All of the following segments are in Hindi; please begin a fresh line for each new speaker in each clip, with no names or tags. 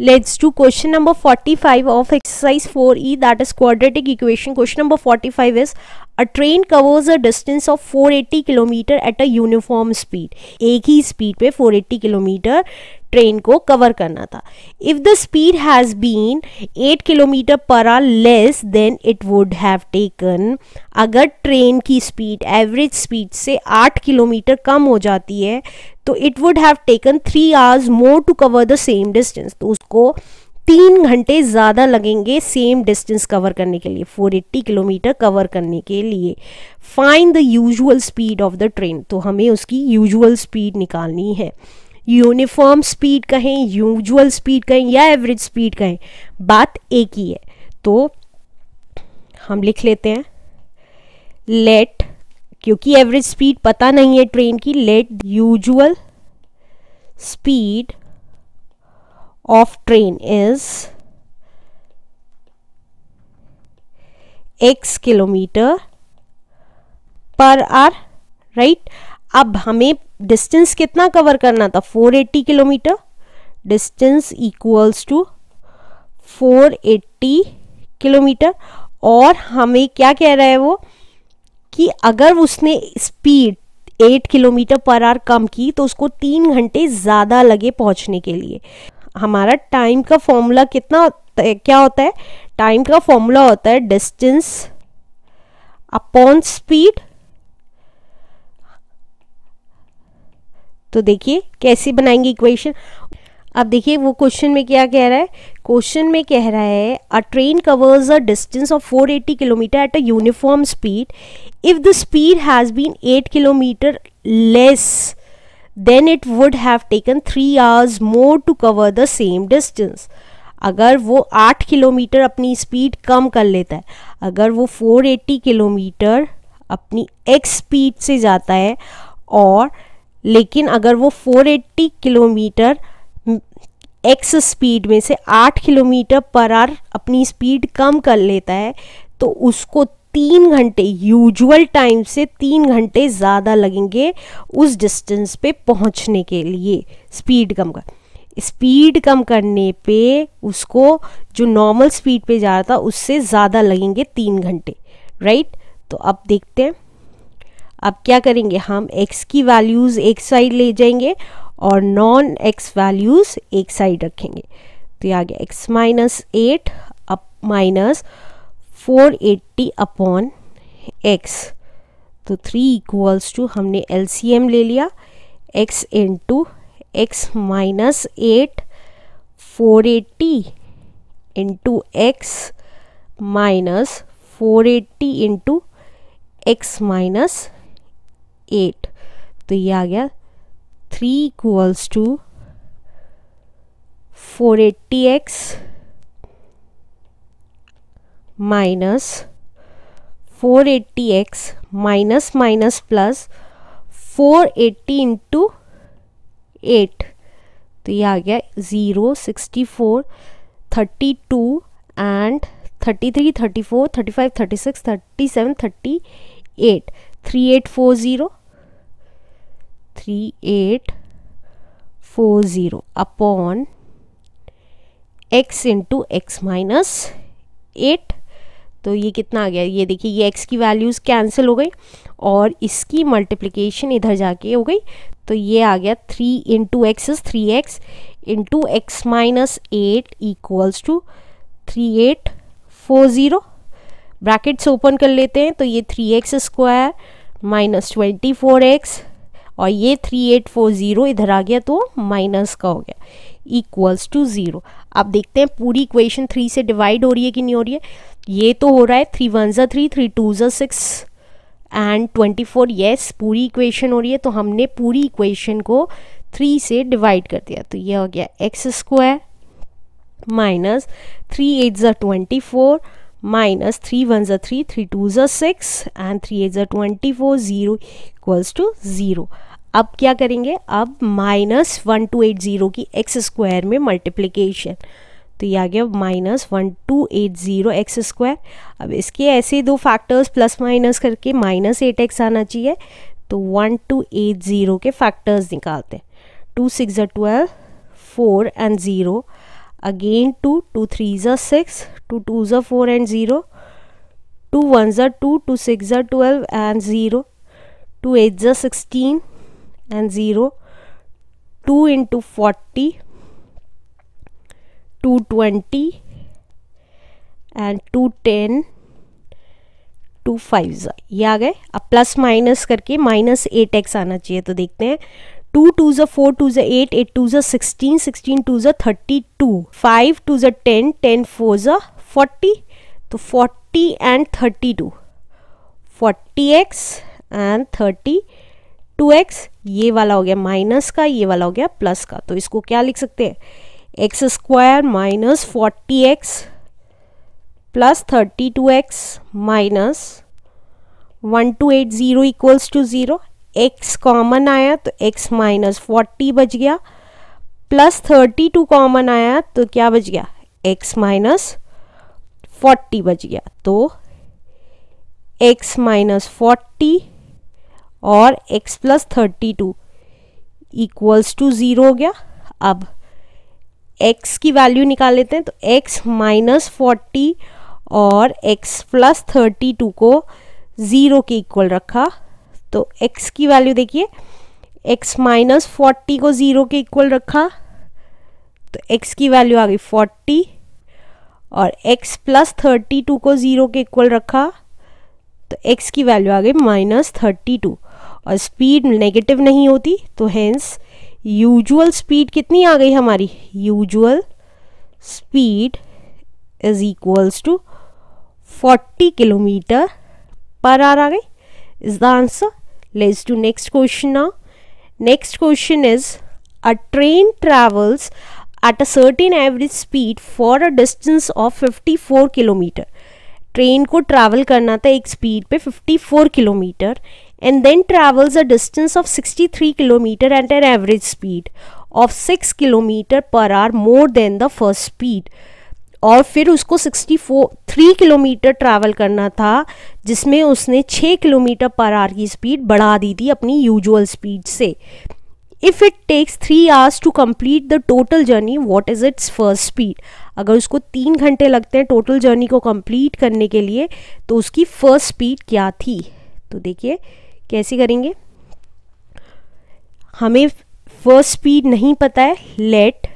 Let's to question number forty five of exercise four E that is quadratic equation question number 45 is a train covers a distance of four 480 kilometre at a uniform speed एक ही स्पीड पे फोर एट्टी किलोमीटर ट्रेन को कवर करना था if the speed has been eight kilometre per hour less than it would have taken अगर ट्रेन की स्पीड एवरेज स्पीड से आठ किलोमीटर कम हो जाती है तो it would have taken three hours more to cover the same distance तो आपको तीन घंटे ज़्यादा लगेंगे सेम डिस्टेंस कवर करने के लिए 480 किलोमीटर कवर करने के लिए find the usual speed of the train तो हमें उसकी यूजुअल स्पीड निकालनी है यूनिफॉर्म स्पीड कहें यूजुअल स्पीड कहें या एवरेज स्पीड कहें बात एक ही है तो हम लिख लेते हैं लेट क्योंकि एवरेज स्पीड पता नहीं है ट्रेन की let usual speed of train is x kilometre per hour right अब हमें डिस्टेंस कितना कवर करना था 480 kilometre distance equals to 480 kilometre और हमें क्या कह रहा है वो कि अगर उसने स्पीड 8 किलोमीटर पर आर कम की तो उसको तीन घंटे ज़्यादा लगे पहुंचने के लिए हमारा टाइम का फॉर्मूला कितना क्या होता है टाइम का फॉर्मूला होता है डिस्टेंस अपॉन स्पीड तो देखिए कैसे बनाएंगे इक्वेशन अब देखिए वो क्वेश्चन में क्या कह रहा है क्वेश्चन में कह रहा है a train covers a distance of 480 kilometre at a uniform speed if the speed has been 8 kilometre less then it would have taken three hours more to cover the same distance. अगर वो आठ किलोमीटर अपनी स्पीड कम कर लेता है अगर वो 480 किलोमीटर अपनी एक्स स्पीड से जाता है और लेकिन अगर वो 480 किलोमीटर एक्स स्पीड में से 8 किलोमीटर पर आर अपनी स्पीड कम कर लेता है तो उसको तीन घंटे यूजुअल टाइम से तीन घंटे ज़्यादा लगेंगे उस डिस्टेंस पे पहुंचने के लिए स्पीड कम कर स्पीड कम करने पे उसको जो नॉर्मल स्पीड पे जा रहा था उससे ज़्यादा लगेंगे तीन घंटे राइट तो अब देखते हैं अब क्या करेंगे हम एक्स की वैल्यूज़ एक साइड ले जाएंगे और नॉन एक्स वैल्यूज़ एक साइड रखेंगे तो ये आ गया x minus eight up minus four eighty upon x तो थ्री इक्वल्स टू हमने एल ले लिया x into x minus eight four eighty into x minus four eighty into x minus eight तो ये आ गया three equals to four eighty x minus 480x minus minus plus 480 eighty into eight तो ये आ गया zero sixty four thirty two and thirty three thirty four thirty five thirty six thirty seven thirty eight three eight four zero three eight four zero upon x into x minus eight तो ये कितना आ गया ये देखिए ये एक्स की वैल्यूज़ कैंसिल हो गई और इसकी मल्टीप्लिकेशन इधर जाके हो गई तो ये आ गया three into x is three x into x minus eight equals to three eight four zero bracket से ओपन कर लेते हैं तो ये three x square minus twenty four x और ये थ्री एट फोर ज़ीरो इधर आ गया तो माइनस का हो गया इक्वल्स टू ज़ीरो आप देखते हैं पूरी इक्वेशन थ्री से डिवाइड हो रही है कि नहीं हो रही है ये तो हो रहा है थ्री वन ज़ा थ्री थ्री टू ज़ा six and twenty four yes पूरी इक्वेशन हो रही है तो हमने पूरी इक्वेशन को थ्री से डिवाइड कर दिया तो ये हो गया x square minus three eight ज़ा twenty four minus three one ज़ा थ्री थ्री टू ज़ा सिक्स एंड थ्री एट ज़ा twenty four zero equals to zero अब क्या करेंगे अब minus one two eight zero की एक्स स्क्वायर में मल्टीप्लीकेशन तो ये आ गया minus one two eight zero x square अब इसके ऐसे दो फैक्टर्स प्लस माइनस करके माइनस एट एक्स आना चाहिए तो वन टू एट ज़ीरो के फैक्टर्स निकालते हैं टू सिक्स ज़ा twelve four and zero again two two three ज़ा सिक्स टू टू ज़ा four and zero two one ज़ा टू टू सिक्स ज़ा twelve and zero two eight ज़ा sixteen and zero two into forty 220 and 210 two five ये आ गए अब प्लस माइनस करके माइनस एट एक्स आना चाहिए तो देखते हैं टू टू ज़ा फोर टू ज़ा एट एट टू ज़ा सिक्सटीन सिक्सटीन टू ज़ा थर्टी टू फाइव टू ज़ा टेन टेन फोर ज़ा फोर्टी तो forty and thirty two forty x and thirty two x ये वाला हो गया माइनस का ये वाला हो गया प्लस का तो इसको क्या लिख सकते हैं x square minus forty x plus thirty two x minus one two eight zero equals to zero x common आया तो एक्स माइनस फोर्टी बच गया प्लस थर्टी टू कॉमन आया तो क्या बच गया एक्स माइनस फोर्टी बच गया तो एक्स माइनस फोर्टी और x plus thirty two equals to zero हो गया अब एक्स की वैल्यू निकाल लेते हैं तो एक्स माइनस फोर्टी और एक्स प्लस थर्टी टू को ज़ीरो के इक्वल रखा तो एक्स की वैल्यू देखिए एक्स माइनस फोर्टी को ज़ीरो के इक्वल रखा तो एक्स की वैल्यू आ गई फोर्टी और एक्स प्लस थर्टी टू को ज़ीरो के इक्वल रखा तो एक्स की वैल्यू आ गई माइनस थर्टी टू और स्पीड नेगेटिव नहीं होती तो हैंस यूजुअल स्पीड कितनी आ गई हमारी usual speed is equals to 40 kilometre per hour आ गई is the answer let's to next question now next question is a train travels at a certain average speed for a distance of 54 kilometre train को ट्रैवल करना था एक स्पीड पे 54 kilometre and then travels a distance of 63 km at an average speed of 6 km per hour more than the first speed और फिर उसको 64 थ्री किलोमीटर ट्रैवल करना था जिसमें उसने 6 किलोमीटर पर आवर की स्पीड बढ़ा दी थी अपनी यूजुअल स्पीड से if it takes three hours to complete the total journey what is its first speed अगर उसको तीन घंटे लगते हैं टोटल जर्नी को कंप्लीट करने के लिए तो उसकी फर्स्ट स्पीड क्या थी तो देखिए कैसे करेंगे हमें फर्स्ट स्पीड नहीं पता है लेट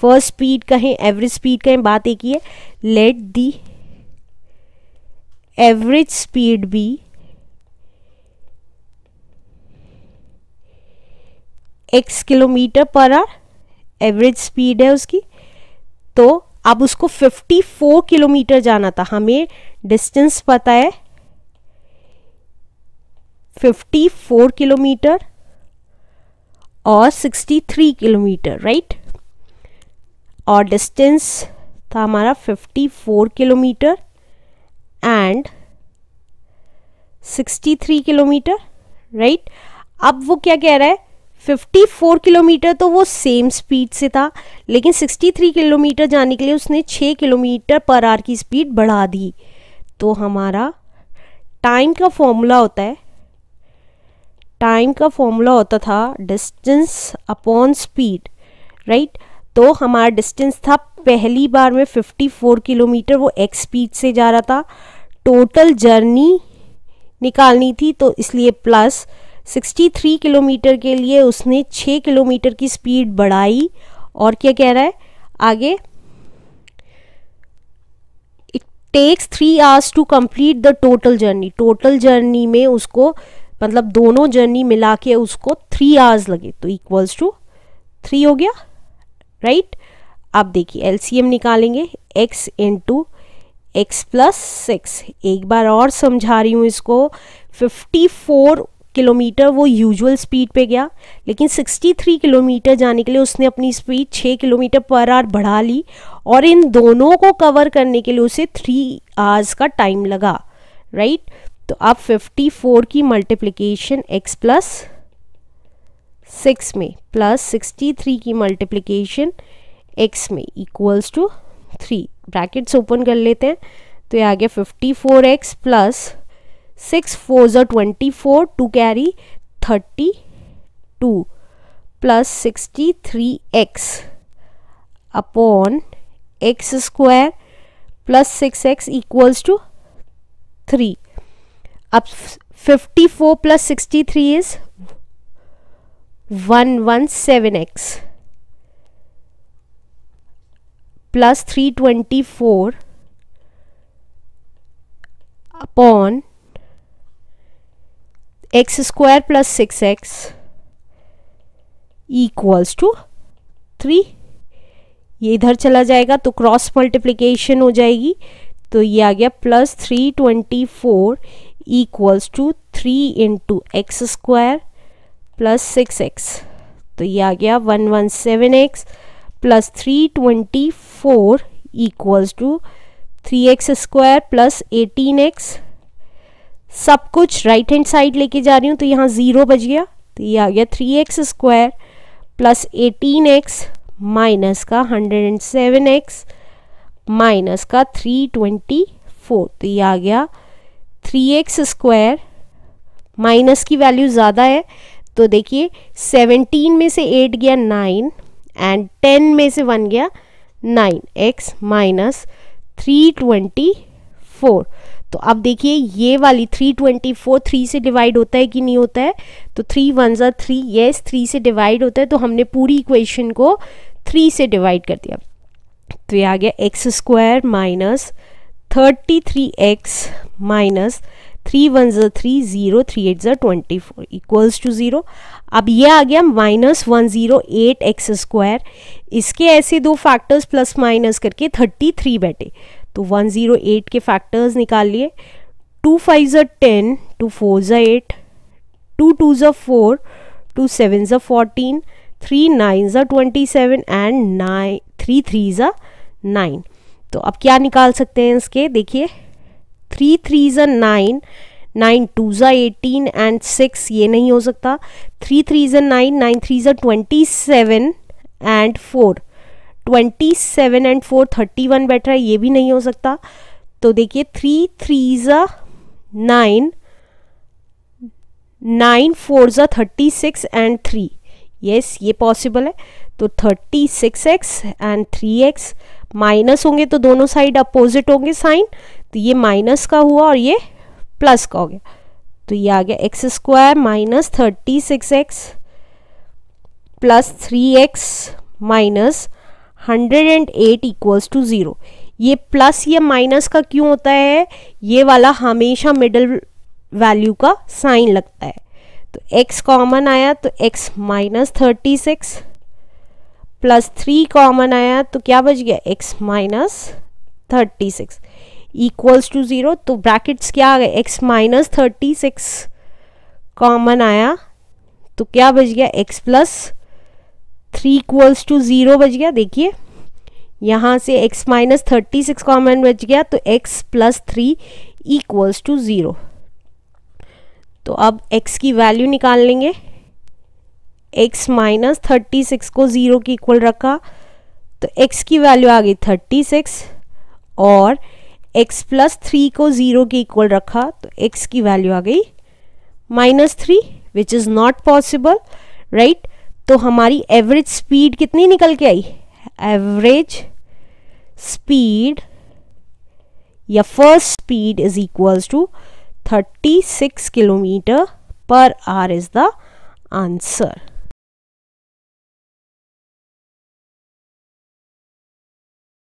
फर्स्ट स्पीड कहें एवरेज स्पीड कहें बात एक ही है let the average speed be x kilometre per hour average speed है उसकी तो अब उसको 54 किलोमीटर जाना था हमें डिस्टेंस पता है 54 किलोमीटर और 63 किलोमीटर राइट और डिस्टेंस था हमारा 54 किलोमीटर एंड 63 किलोमीटर राइट अब वो क्या कह रहा है 54 किलोमीटर तो वो सेम स्पीड से था लेकिन 63 किलोमीटर जाने के लिए उसने 6 किलोमीटर पर आर की स्पीड बढ़ा दी तो हमारा टाइम का फॉर्मूला होता है टाइम का फॉर्मूला होता था डिस्टेंस अपॉन स्पीड राइट तो हमारा डिस्टेंस था पहली बार में 54 किलोमीटर वो एक्स स्पीड से जा रहा था टोटल जर्नी निकालनी थी तो इसलिए प्लस 63 किलोमीटर के लिए उसने 6 किलोमीटर की स्पीड बढ़ाई और क्या कह रहा है आगे it takes three hours to complete the total journey total journey में उसको मतलब दोनों जर्नी मिला के उसको थ्री आवर्स लगे तो इक्वल्स टू थ्री हो गया राइट आप देखिए एलसीएम निकालेंगे x into x plus six एक बार और समझा रही हूँ इसको 54 किलोमीटर वो यूजुअल स्पीड पे गया लेकिन 63 किलोमीटर जाने के लिए उसने अपनी स्पीड 6 किलोमीटर पर आर बढ़ा ली और इन दोनों को कवर करने के लिए उसे थ्री आवर्स का टाइम लगा राइट right? तो अब 54 की मल्टीप्लिकेशन x प्लस सिक्स में प्लस 63 की मल्टीप्लिकेशन x में equals to three brackets open कर लेते हैं तो ये आ गया 54x four x plus six four जो twenty four two carry thirty two plus sixty three x upon x square plus six x equals to three अब 54 x 63 three 117x four 324 x x plus six 6x equals to three ये इधर चला जाएगा तो क्रॉस मल्टीप्लीकेशन हो जाएगी तो ये आ गया plus three twenty four equals to three into x square plus six x तो ये आ गया one one seven x plus three twenty four equals to three x square plus eighteen x सब कुछ राइट हैंड साइड लेके जा रही हूँ तो यहाँ ज़ीरो बज गया तो ये आ गया three x square plus eighteen x minus का hundred and seven x minus का थ्री ट्वेंटी फोर तो ये आ गया थ्री एक्स स्क्वायर माइनस की वैल्यू ज़्यादा है तो देखिए सेवनटीन में से एट गया नाइन एंड टेन में से वन गया nine x minus three twenty four तो अब देखिए ये वाली थ्री ट्वेंटी फोर थ्री से डिवाइड होता है कि नहीं होता है तो थ्री वन ज़ा थ्री येस थ्री से डिवाइड होता है तो हमने पूरी इक्वेशन को थ्री से डिवाइड कर दिया तो ये आ गया x square minus thirty three x minus three one जो थ्री ज़ीरो थ्री एट ज़ा twenty four equals to zero अब ये आ गया minus one zero eight x square इसके ऐसे दो फैक्टर्स प्लस माइनस करके थर्टी थ्री बैठे तो वन ज़ीरो एट के फैक्टर्स निकाल लिए टू फाइव ज़ा टेन टू फोर ज़ा एट टू टू ज़ा फोर टू सेवन ज़ा फोर्टीन थ्री नाइन ज़ा twenty seven and nine three three ज़ा नाइन तो अब क्या निकाल सकते हैं इसके देखिए थ्री थ्री ज़ा नाइन नाइन टू ज़ा एटीन एंड सिक्स ये नहीं हो सकता थ्री थ्री ज़ा नाइन नाइन थ्री ज़ा twenty seven and four twenty seven and four thirty one बैठ रहा है ये भी नहीं हो सकता तो देखिए थ्री थ्री ज़ा नाइन नाइन फोर ज़ा thirty six and three yes ये पॉसिबल है तो thirty six x and three x minus होंगे तो दोनों साइड अपोजिट होंगे साइन तो ये माइनस का हुआ और ये प्लस का हो गया तो ये आ गया x square minus thirty six x plus three x minus hundred and eight equals to zero ये प्लस या माइनस का क्यों होता है ये वाला हमेशा मिडल वैल्यू का साइन लगता है तो x कॉमन आया तो x minus thirty six plus three common आया तो क्या बच गया x minus thirty six equals to zero तो ब्रैकेट्स क्या आ गए x minus thirty six common आया तो क्या बच गया x plus three equals to zero बच गया देखिए यहाँ से x minus thirty six common बच गया तो x plus three equals to zero तो अब x की वैल्यू निकाल लेंगे एक्स माइनस थर्टी सिक्स को ज़ीरो के इक्वल रखा तो एक्स की वैल्यू आ गई थर्टी सिक्स और एक्स प्लस थ्री को ज़ीरो के इक्वल रखा तो एक्स की वैल्यू आ गई minus three which is not possible right तो हमारी एवरेज स्पीड कितनी निकल के आई एवरेज स्पीड या first speed is equals to 36 kilometre per hour is the answer